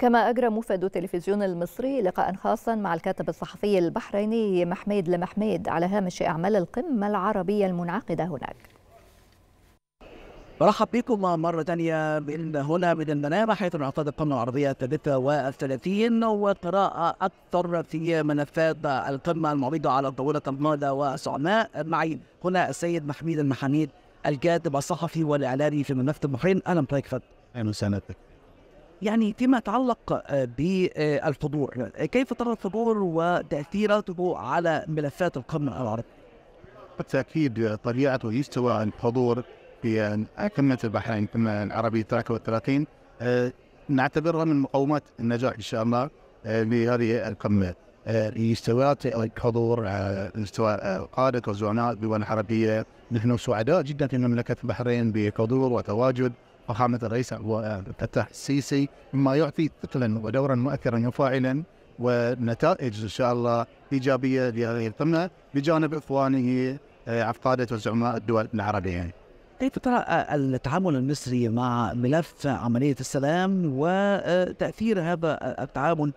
كما أجرى موفد التلفزيون المصري لقاء خاصا مع الكاتب الصحفي البحريني محميد لمحميد على هامش أعمال القمة العربية المنعقدة هناك برحب بكم مرة ثانية من هنا من المنامة حيث انعقدت القمة العربية 33 والثلاثين وقراءة أكثر في ملفات القمة المعروضة على طاولة الماضي والزعماء معي هنا السيد محميد المحميد الكاتب الصحفي والإعلامي في ملف البحرين أهلا بك فندم أهلا وسهلا بك يعني فيما يتعلق آه، بالحضور كيف ترى الحضور وتأثيراته على ملفات القمة العربية؟ بالتأكيد طبيعه ومستوى الحضور في قمة البحرين القمة العربية 33 نعتبرها من مقومات النجاح إن شاء الله لهذه آه، القمة آه، مستويات الحضور مستوى قادة وزعماء الدول العربية نحن سعداء جدا في مملكة البحرين بحضور وتواجد فخامة الرئيس عبد الفتاح السيسي مما يعطي ثقلا ودورا مؤثرا وفاعلا ونتائج إن شاء الله إيجابية لهذه القمة بجانب إخوانه آه، عقادة وزعماء الدول العربية كيف ترى التعامل المصري مع ملف عملية السلام وتأثير هذا التعامل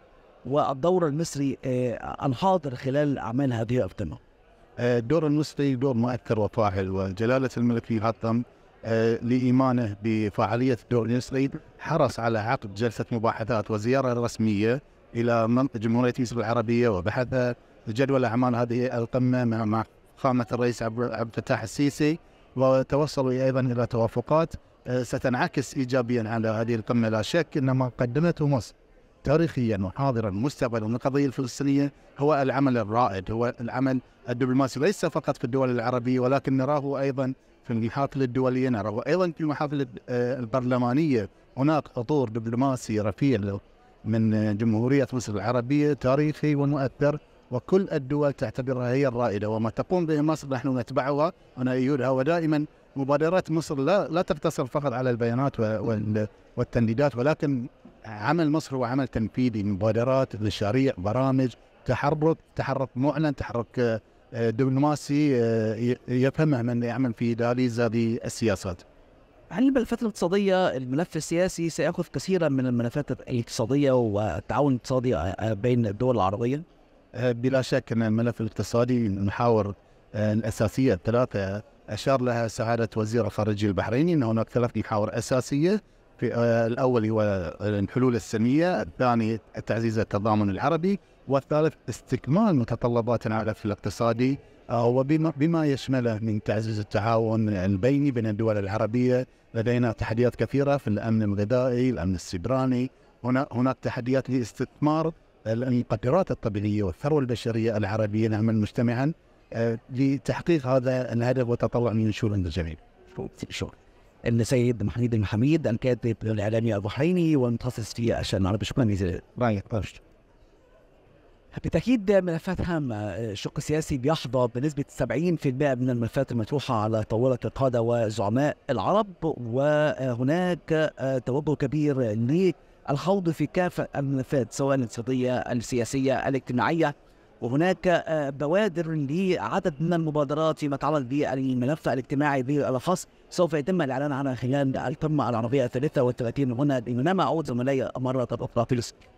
والدور المصري آه، الحاضر خلال أعمال هذه القمة؟ آه، الدور المصري دور مؤثر وفاعل وجلالة الملك يهضم آه، لإيمانه بفعالية الدور المصري حرص على عقد جلسة مباحثات وزيارة رسمية إلى جمهورية مصر العربية وبحث جدول أعمال هذه القمة مع فخامة الرئيس عبد الفتاح السيسي وتوصلوا أيضا إلى توافقات آه، ستنعكس إيجابيا على هذه القمة لا شك أن ما قدمته مصر تاريخيا وحاضرا مستقبلا للقضيه الفلسطينيه هو العمل الرائد هو العمل الدبلوماسي ليس فقط في الدول العربيه ولكن نراه ايضا في المحافل الدولية آه، نرى وأيضا في المحافل البرلمانية هناك حضور دبلوماسي رفيع من جمهورية مصر العربية تاريخي ومؤثر وكل الدول تعتبرها هي الرائدة وما تقوم به مصر نحن نتبعها ونأيدها ودائما مبادرات مصر لا, لا تقتصر فقط على البيانات والتنديدات ولكن عمل مصر هو عمل تنفيذي مبادرات مشاريع برامج تحرك تحرك معلن تحرك آه، دبلوماسي آه، يفهمه من يعمل في دهاليز هذه السياسات. هل الملفات الاقتصادية الملف السياسي سيأخذ كثيرا من الملفات الاقتصادية والتعاون الاقتصادي آه، بين الدول العربية آه، بلا شك أن الملف الاقتصادي المحاور الأساسية الثلاثة أشار لها سعادة وزير الخارجية البحريني أن هناك ثلاث محاور أساسية في الأول هو الحلول السلمية الثاني تعزيز التضامن العربي والثالث استكمال متطلبات العالم الاقتصادي آه، وبما بما يشمله من تعزيز التعاون البيني بين الدول العربيه لدينا تحديات كثيره في الامن الغذائي، الامن السبراني، هنا هناك تحديات لاستثمار المقدرات الطبيعيه والثروه البشريه العربيه نعمل مجتمعا آه، لتحقيق هذا الهدف وتطلع من نشور الجميع. شكرا. السيد محمد المحميد الكاتب الاعلامي البحريني والمتخصص في الشان العربي شكرا جزيلا. بالتاكيد ملفات هامه آه، الشق السياسي بيحظى بنسبه 70% من الملفات المطروحه على طاوله القاده وزعماء العرب وهناك آه، توجه كبير للخوض في كافه الملفات سواء الاقتصاديه السياسيه الاجتماعيه وهناك آه، بوادر لعدد من المبادرات فيما يتعلق بالملف الاجتماعي بالاخص سوف يتم الاعلان عنها خلال القمه العربيه 33 هنا بينما اعود زملائي مره اخرى في الاستوديو